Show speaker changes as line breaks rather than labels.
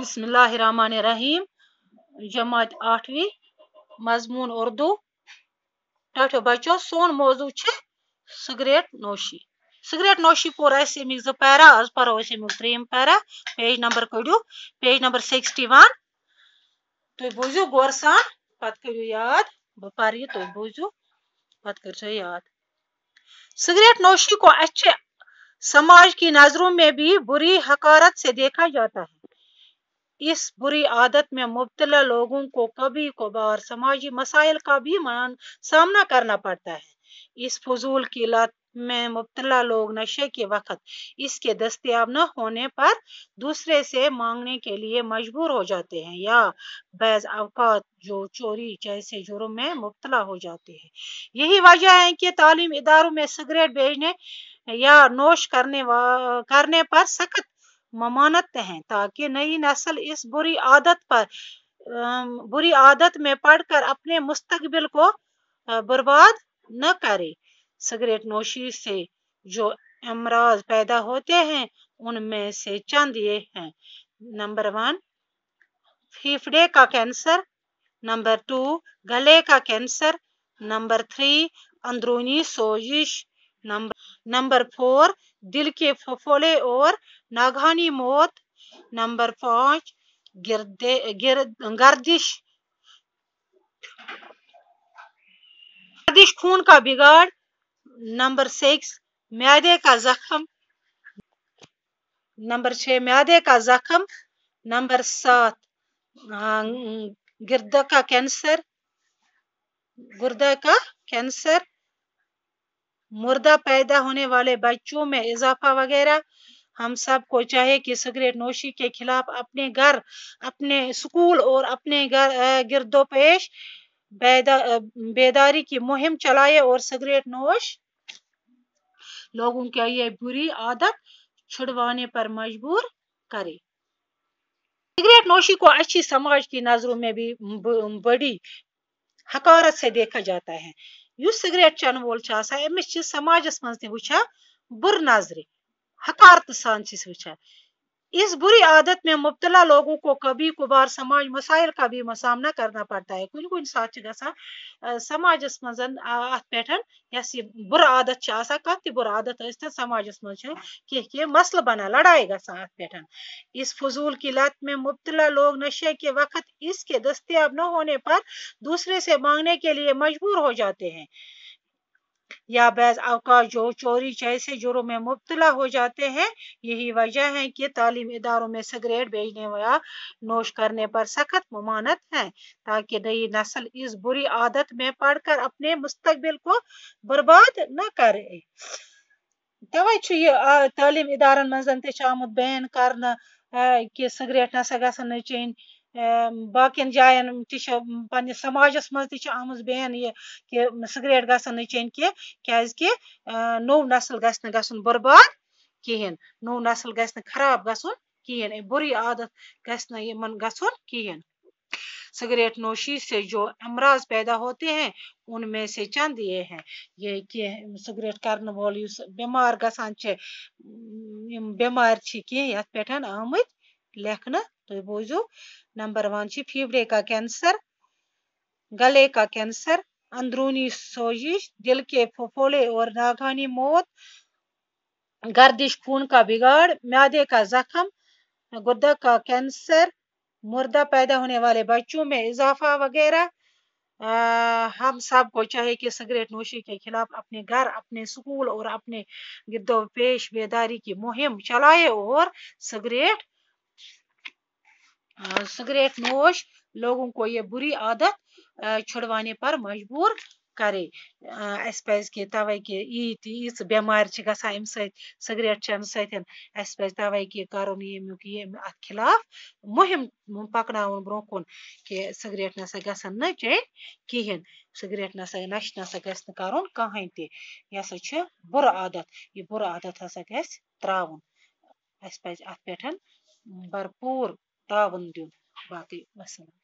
रहीम जमात आठवीं मजमून उर्दू टो बचो सोन मौजू सिगरेट नोशी सिगरेट नोशी पोर अमिक जो पैरा आज पो अमिक त्रम पैरा पेज नंबर कड़ू पेज नंबर सिक्सटी वन तु बूजू गौर सान पू याद बह पर् तु बूजू पो याद सिगरेट नोशी को अच्छे समाज की नजरों में भी बुरी हकारत से देखा जाता है इस बुरी आदत में मुबतला लोगों को कभी कभार समाजी मसाइल का भी मान सामना करना पड़ता है इस फजूल की लत में मुबतला लोग नशे के वक्त इसके दस्तियाब न होने पर दूसरे से मांगने के लिए मजबूर हो जाते हैं या बैज अवकात जो चोरी जैसे जुर्म में मुबतला हो जाते हैं यही वजह है कि तालीम इदारों में सिगरेट भेजने या नोश करने करने पर सख्त ममानत हैं ताकि नई नस्ल इस बुरी आदत पर बुरी आदत में पढ़कर अपने मुस्तकबिल को बर्बाद न करे सिगरेट नोशी से जो अमराज पैदा होते हैं उनमें से चंद ये हैं नंबर वन फेफड़े का कैंसर नंबर टू गले का कैंसर नंबर थ्री अंदरूनी सोजिश नंबर नंबर फोर दिल के फफोले और नाघानी मौत नंबर पांच गर्दिश गर्दिश खून का बिगाड़ नंबर सिक्स म्यादे का जख्म नंबर छह म्यादे का जख्म नंबर सात गिरदा का कैंसर गुर्दा का कैंसर मुर्दा पैदा होने वाले बच्चों में इजाफा वगैरह हम सबको चाहे कि सिगरेट नोशी के खिलाफ अपने घर अपने स्कूल और अपने घर गिरदो पेश बेदा, बेदारी की मुहिम चलाए और सिगरेट नोश लोगों के ये बुरी आदत छुड़वाने पर मजबूर करे सिगरेट नोशी को अच्छी समाज की नजरों में भी बड़ी हकारत से देखा जाता है यु सिगरेट चन वोल अमिस समाज मज बुर नजर हकारत साजिश है इस बुरी आदत में मुबतला लोगों को कभी कुबार समाज मसाइल का भी सामना करना पड़ता है कुछ कुछ साथ ग समाज मजन अत पे ये आदत कत बुरा आदत ऐसा समाज मे कह मसल बना लड़ाई गत पे इस फजूल की लत में मुबतला लोग नशे के वक्त इसके दस्तियाब न होने पर दूसरे से मांगने के लिए मजबूर हो जाते हैं या बैज अवकाश जो चोरी जैसे जुर्म में मुबतला हो जाते हैं यही वजह है कि तालीम इदारों में सिगरेट बेचने या नोश करने पर सख्त ममानत है ताकि नई नस्ल इस बुरी आदत में पढ़कर अपने मुस्तबिल को बर्बाद न करे तवे यह तालीम इदारन मज तमुत बैन कर सिगरेट ना सा गन باقین جاین تہِ چھِ پَنٕنِس سَماجَس منٛز تہِ چھِ آمٕژ بین یہِ کہِ سِگریٹ گژھن نہٕ چیٚنۍ کینٛہہ کیٛازِکہِ نوٚو نسل گژھِ نہٕ گژھُن بُرباد کِہیٖنۍ نوٚو نسل گژھِ نہٕ خراب گژھُن کِہیٖنۍ اَمہِ بُرٕ عادت گژھِ نہٕ یِمن گژھُن کِہیٖنۍ نوشی سے جو जो پیدا ہوتے ہیں हैं میں سے چند ये हैं ये कि सिगरेट करने وول यस بیمار गसान छे यम बीमार छी के यत पेठन आमत लेखन बोझो नंबर वन फीवड़े का कैंसर गले का कैंसर अंदरूनी सोजिश दिल के फोफोले और नागानी मौत गर्दिश खून का बिगाड़ म्यादे का जख्म गुर्दा का कैंसर मुर्दा पैदा होने वाले बच्चों में इजाफा वगैरह हम सब को चाहे कि सिगरेट नोशी के खिलाफ अपने घर अपने स्कूल और अपने गिरदो पेश बेदारी की मुहिम चलाए और सिगरेट सिगरेट नोश लोगों को ये बुरी आदत छुड़वाने पर मजबूर करे अस पज तवे कि ईत ईच बेमार सिगरेट चन सत अस पज तवे कि करुन ये अत खिलाफ मुहिम पकना ब्रो कुन कि सिगरेट ना ग न कहें सिगरेट ना नश ना नसा गुन कहें तह हसा बुर आदत यह बुर आदत हसा गु त्रा अस पे अत भरपूर ta'awun diyor. Baki. Wassalam.